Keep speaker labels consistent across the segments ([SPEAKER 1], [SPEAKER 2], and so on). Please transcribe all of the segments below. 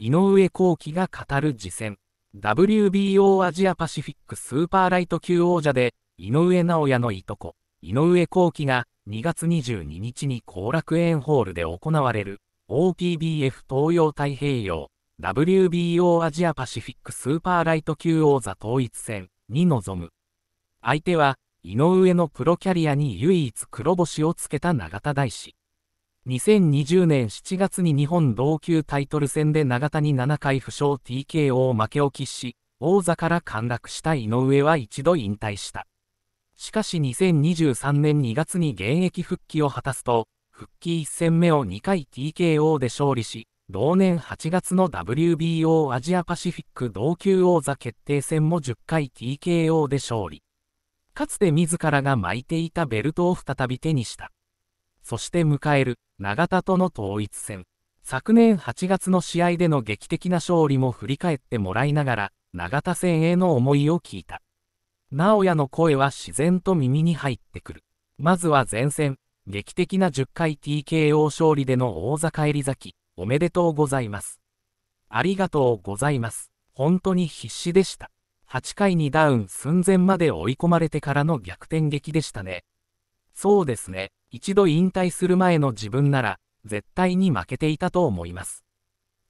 [SPEAKER 1] 井上幸喜が語る次戦 WBO アジアパシフィックスーパーライト級王者で井上尚弥のいとこ井上幸喜が2月22日に後楽園ホールで行われる OPBF 東洋太平洋 WBO アジアパシフィックスーパーライト級王座統一戦に臨む相手は井上のプロキャリアに唯一黒星をつけた永田大志2020年7月に日本同級タイトル戦で長谷七7回負傷 TKO 負けを喫し、王座から陥落した井上は一度引退した。しかし2023年2月に現役復帰を果たすと、復帰1戦目を2回 TKO で勝利し、同年8月の WBO アジアパシフィック同級王座決定戦も10回 TKO で勝利。かつて自らが巻いていたベルトを再び手にした。そして迎える永田との統一戦。昨年8月の試合での劇的な勝利も振り返ってもらいながら、永田戦への思いを聞いた。直哉の声は自然と耳に入ってくる。まずは前線、劇的な10回 TKO 勝利での大坂咲き、おめでとうございます。ありがとうございます。本当に必死でした。8回にダウン寸前まで追い込まれてからの逆転劇でしたね。そうですね。一度引退する前の自分なら、絶対に負けていたと思います。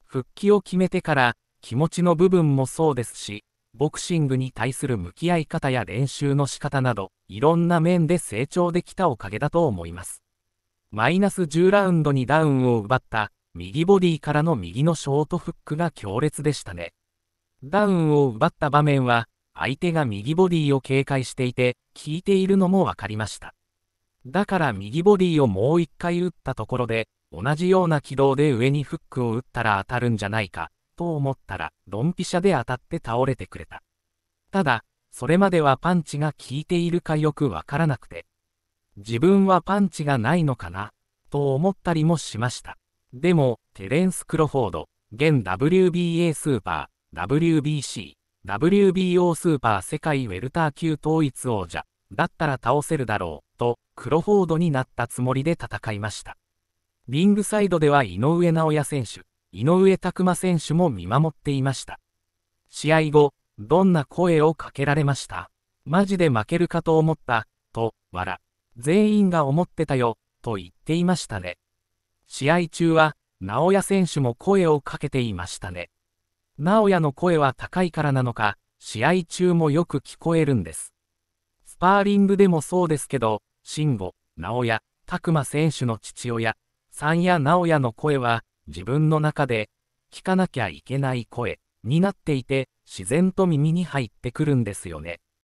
[SPEAKER 1] 復帰を決めてから、気持ちの部分もそうですし、ボクシングに対する向き合い方や練習の仕方など、いろんな面で成長できたおかげだと思います。マイナス10ラウンドにダウンを奪った、右ボディからの右のショートフックが強烈でしたね。ダウンを奪った場面は、相手が右ボディを警戒していて、効いているのもわかりました。だから右ボディをもう一回打ったところで、同じような軌道で上にフックを打ったら当たるんじゃないか、と思ったら、ドンピシャで当たって倒れてくれた。ただ、それまではパンチが効いているかよくわからなくて、自分はパンチがないのかな、と思ったりもしました。でも、テレンス・クロフォード、現 WBA スーパー、WBC、WBO スーパー世界ウェルター級統一王者、だったら倒せるだろう。クロフォードになったつもりで戦いました。リングサイドでは井上尚弥選手、井上拓磨選手も見守っていました。試合後、どんな声をかけられましたマジで負けるかと思った、と、わら。全員が思ってたよ、と言っていましたね。試合中は、直也選手も声をかけていましたね。直哉の声は高いからなのか、試合中もよく聞こえるんです。スパーリングでもそうですけど、慎吾、直也、拓馬選手の父親、三谷直也の声は、自分の中で、聞かなきゃいけない声になっていて、自然と耳に入ってくるんですよね。